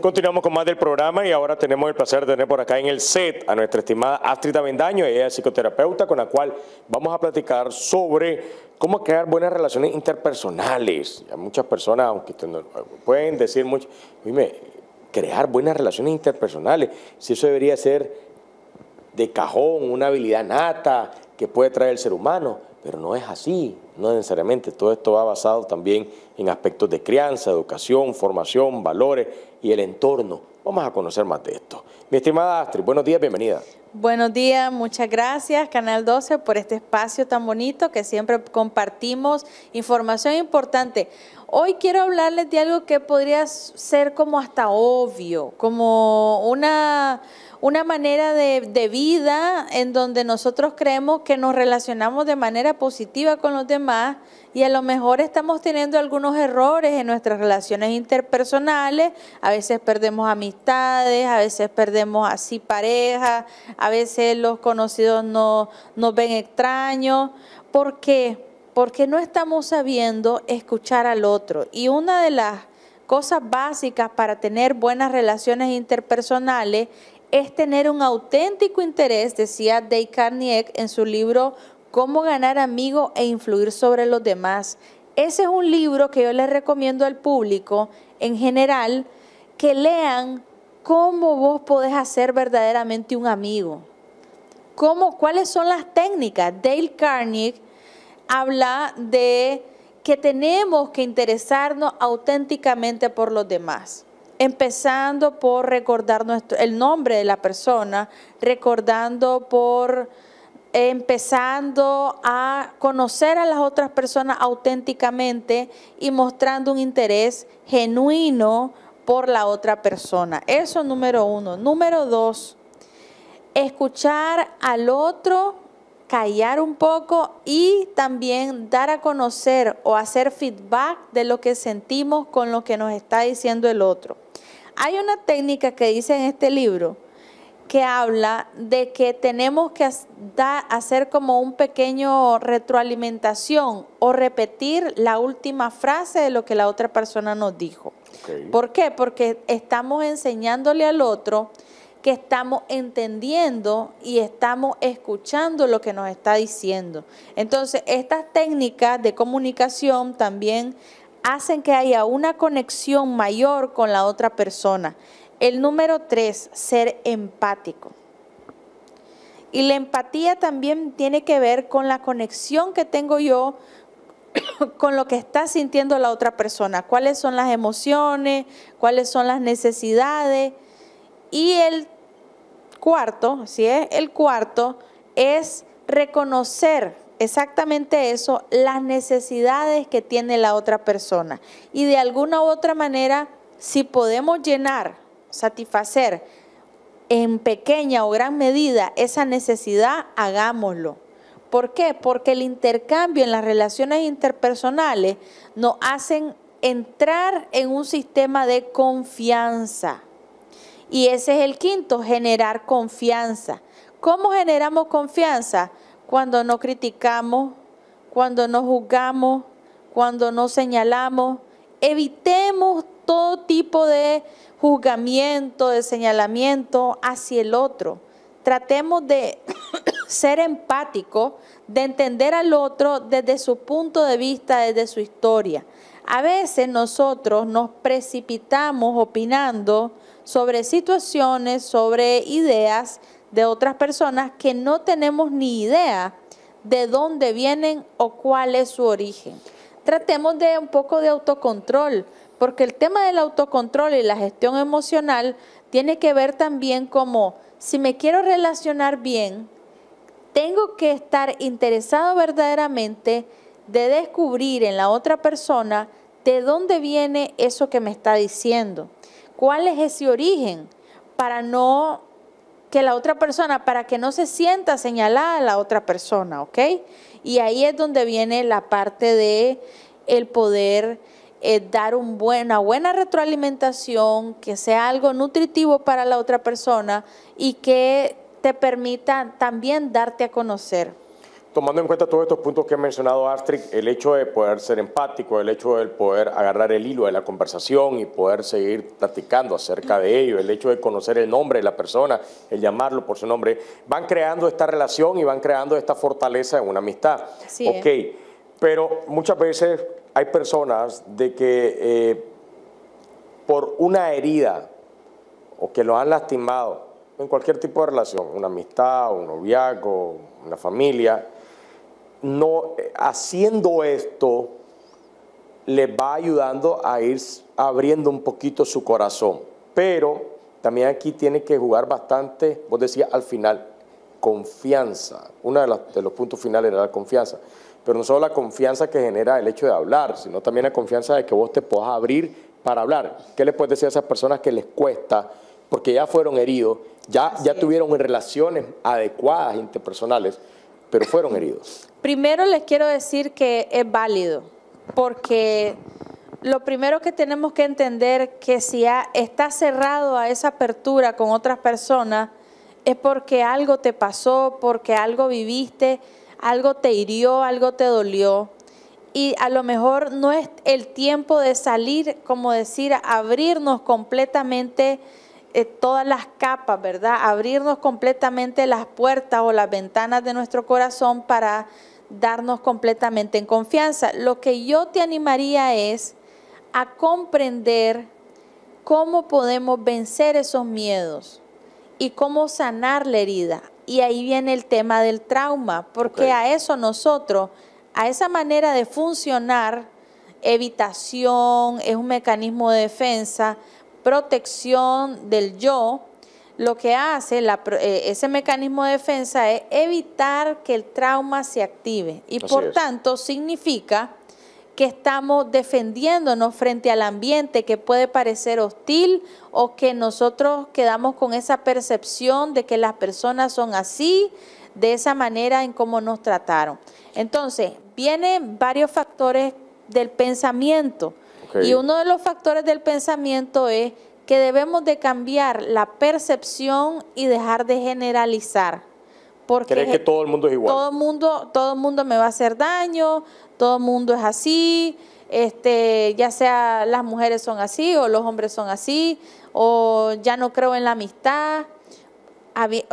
Continuamos con más del programa y ahora tenemos el placer de tener por acá en el set a nuestra estimada Astrid Avendaño, ella es psicoterapeuta con la cual vamos a platicar sobre cómo crear buenas relaciones interpersonales. muchas personas, aunque pueden decir mucho, crear buenas relaciones interpersonales, si eso debería ser de cajón, una habilidad nata que puede traer el ser humano, pero no es así. No necesariamente, todo esto va basado también en aspectos de crianza, educación, formación, valores y el entorno. Vamos a conocer más de esto. Mi estimada Astrid, buenos días, bienvenida. Buenos días, muchas gracias Canal 12 por este espacio tan bonito que siempre compartimos información importante. Hoy quiero hablarles de algo que podría ser como hasta obvio, como una una manera de, vida en donde nosotros creemos que nos relacionamos de manera positiva con los demás y a lo mejor estamos teniendo algunos errores en nuestras relaciones interpersonales, a veces perdemos amistades, a veces perdemos así pareja, a veces los conocidos no, nos ven extraños. ¿Por qué? Porque no estamos sabiendo escuchar al otro. Y una de las cosas básicas para tener buenas relaciones interpersonales es tener un auténtico interés, decía Dale Carnegie en su libro Cómo ganar amigos e influir sobre los demás. Ese es un libro que yo les recomiendo al público en general que lean cómo vos podés hacer verdaderamente un amigo. Cómo, ¿Cuáles son las técnicas? Dale Carnegie habla de que tenemos que interesarnos auténticamente por los demás empezando por recordar el nombre de la persona, recordando por empezando a conocer a las otras personas auténticamente y mostrando un interés genuino por la otra persona. Eso número uno. Número dos, escuchar al otro, callar un poco y también dar a conocer o hacer feedback de lo que sentimos con lo que nos está diciendo el otro. Hay una técnica que dice en este libro que habla de que tenemos que hacer como un pequeño retroalimentación o repetir la última frase de lo que la otra persona nos dijo. ¿Por qué? Porque estamos enseñándole al otro que estamos entendiendo y estamos escuchando lo que nos está diciendo. Entonces, estas técnicas de comunicación también hacen que haya una conexión mayor con la otra persona. El número tres, ser empático. Y la empatía también tiene que ver con la conexión que tengo yo con lo que está sintiendo la otra persona, cuáles son las emociones, cuáles son las necesidades. Y el cuarto, si ¿sí es el cuarto, es reconocer exactamente eso, las necesidades que tiene la otra persona. Y de alguna u otra manera, si podemos llenar, satisfacer en pequeña o gran medida esa necesidad, hagámoslo. ¿Por qué? Porque el intercambio en las relaciones interpersonales nos hacen entrar en un sistema de confianza. Y ese es el quinto, generar confianza. ¿Cómo generamos confianza? cuando no criticamos, cuando no juzgamos, cuando no señalamos. Evitemos todo tipo de juzgamiento, de señalamiento hacia el otro. Tratemos de ser empáticos, de entender al otro desde su punto de vista, desde su historia. A veces nosotros nos precipitamos opinando sobre situaciones, sobre ideas, de otras personas que no tenemos ni idea de dónde vienen o cuál es su origen. Tratemos de un poco de autocontrol, porque el tema del autocontrol y la gestión emocional tiene que ver también como si me quiero relacionar bien, tengo que estar interesado verdaderamente de descubrir en la otra persona de dónde viene eso que me está diciendo, cuál es ese origen, para no que la otra persona para que no se sienta señalada a la otra persona, ¿ok? Y ahí es donde viene la parte de el poder eh, dar un buena, una buena retroalimentación, que sea algo nutritivo para la otra persona y que te permita también darte a conocer. Tomando en cuenta todos estos puntos que ha mencionado Astrid, el hecho de poder ser empático, el hecho de poder agarrar el hilo de la conversación y poder seguir platicando acerca de ello, el hecho de conocer el nombre de la persona, el llamarlo por su nombre, van creando esta relación y van creando esta fortaleza en una amistad. Sí, ok, pero muchas veces hay personas de que eh, por una herida o que lo han lastimado en cualquier tipo de relación, una amistad, un noviazgo, una familia, no, haciendo esto le va ayudando a ir abriendo un poquito su corazón. Pero también aquí tiene que jugar bastante, vos decías al final, confianza. Uno de, los, puntos finales era la confianza. Pero no solo la confianza que genera el hecho de hablar, sino también la confianza de que vos te puedas abrir para hablar. ¿Qué le puedes decir a esas personas que les cuesta? Porque ya fueron heridos, ya, ya tuvieron relaciones adecuadas interpersonales pero fueron heridos. Primero les quiero decir que es válido, porque lo primero que tenemos que entender que si está cerrado a esa apertura con otras personas, es porque algo te pasó, porque algo viviste, algo te hirió, algo te dolió. Y a lo mejor no es el tiempo de salir, como decir, abrirnos completamente eh, todas las capas, ¿verdad? Abrirnos completamente las puertas o las ventanas de nuestro corazón para darnos completamente en confianza. Lo que yo te animaría es a comprender cómo podemos vencer esos miedos y cómo sanar la herida. Y ahí viene el tema del trauma, porque a eso nosotros, a esa manera de funcionar, evitación, es un mecanismo de defensa, protección del yo, lo que hace eh, ese mecanismo de defensa es evitar que el trauma se active y por tanto significa que estamos defendiéndonos frente al ambiente que puede parecer hostil o que nosotros quedamos con esa percepción de que las personas son así, de esa manera en cómo nos trataron. Entonces, vienen varios factores del pensamiento. Y uno de los factores del pensamiento es que debemos de cambiar la percepción y dejar de generalizar. Porque que todo el mundo es igual. Todo el mundo, todo el mundo me va a hacer daño, todo el mundo es así, este, ya sea las mujeres son así o los hombres son así, o ya no creo en la amistad.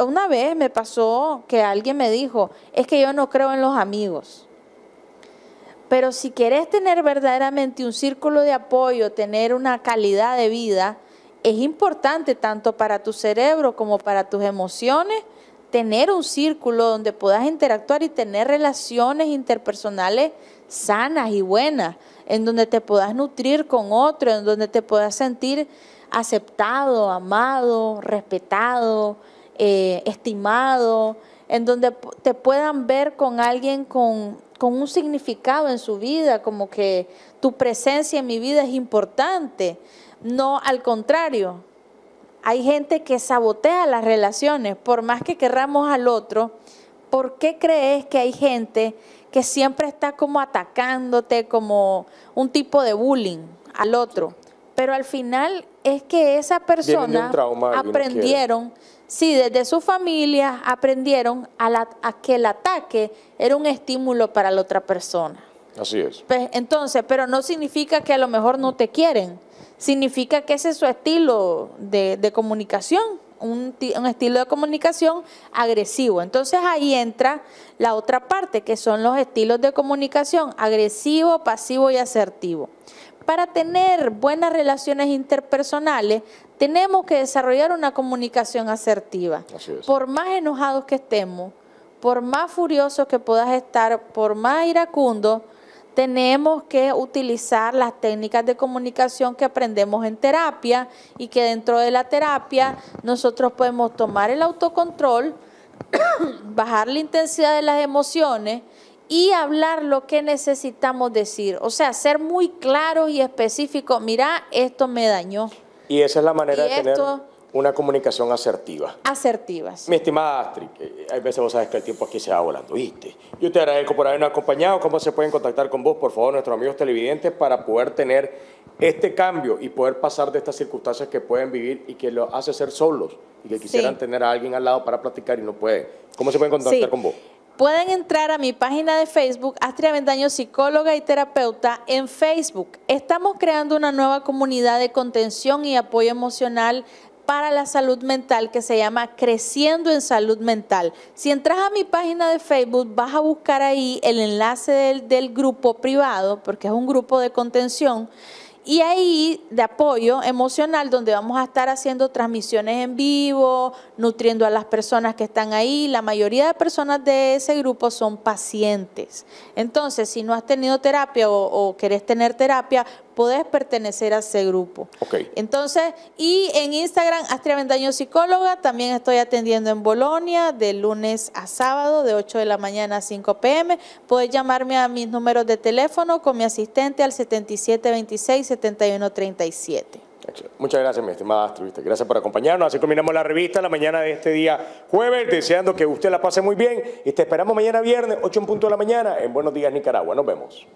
Una vez me pasó que alguien me dijo, es que yo no creo en los amigos. Pero si quieres tener verdaderamente un círculo de apoyo, tener una calidad de vida, es importante tanto para tu cerebro como para tus emociones tener un círculo donde puedas interactuar y tener relaciones interpersonales sanas y buenas, en donde te puedas nutrir con otro, en donde te puedas sentir aceptado, amado, respetado, eh, estimado, en donde te puedan ver con alguien con con un significado en su vida, como que tu presencia en mi vida es importante. No, al contrario, hay gente que sabotea las relaciones, por más que querramos al otro. ¿Por qué crees que hay gente que siempre está como atacándote, como un tipo de bullying al otro? Pero al final es que esa persona aprendieron, sí, desde su familia aprendieron a, que el ataque era un estímulo para la otra persona. Así es. Pues, entonces, pero no significa que a lo mejor no te quieren. Significa que ese es su estilo de, comunicación, un, estilo de comunicación agresivo. Entonces ahí entra la otra parte, que son los estilos de comunicación agresivo, pasivo y asertivo para tener buenas relaciones interpersonales, tenemos que desarrollar una comunicación asertiva. Por más enojados que estemos, por más furiosos que puedas estar, por más iracundo, tenemos que utilizar las técnicas de comunicación que aprendemos en terapia y que dentro de la terapia nosotros podemos tomar el autocontrol, bajar la intensidad de las emociones y hablar lo que necesitamos decir. O sea, ser muy claro y específico. Mira, esto me dañó. Y esa es la manera de tener una comunicación asertiva. Asertivas. Mi estimada Astrid, eh, hay veces vos sabes que el tiempo aquí se va volando, ¿viste? Yo te agradezco por habernos acompañado. ¿Cómo se pueden contactar con vos, por favor, nuestros amigos televidentes, para poder tener este cambio y poder pasar de estas circunstancias que pueden vivir y que los hace ser solos y que quisieran tener a alguien al lado para platicar y no pueden? ¿Cómo se pueden contactar con vos? Pueden entrar a mi página de Facebook, Astria Vendaño, psicóloga y terapeuta, en Facebook. Estamos creando una nueva comunidad de contención y apoyo emocional para la salud mental que se llama Creciendo en Salud Mental. Si entras a mi página de Facebook, vas a buscar ahí el enlace del, del grupo privado, porque es un grupo de contención y ahí de apoyo emocional, donde vamos a estar haciendo transmisiones en vivo, nutriendo a las personas que están ahí. La mayoría de personas de ese grupo son pacientes. Entonces, si no has tenido terapia o, querés tener terapia, podés pertenecer a ese grupo. Entonces, y en Instagram, Astria Vendaño Psicóloga, también estoy atendiendo en Bolonia de lunes a sábado, de 8 de la mañana a 5 pm. Puedes llamarme a mis números de teléfono con mi asistente al 7726-7137. Muchas gracias, mi estimada Astrid. Gracias por acompañarnos. Así terminamos la revista la mañana de este día jueves, deseando que usted la pase muy bien. Y te esperamos mañana viernes, 8 en punto de la mañana, en Buenos Días, Nicaragua. Nos vemos.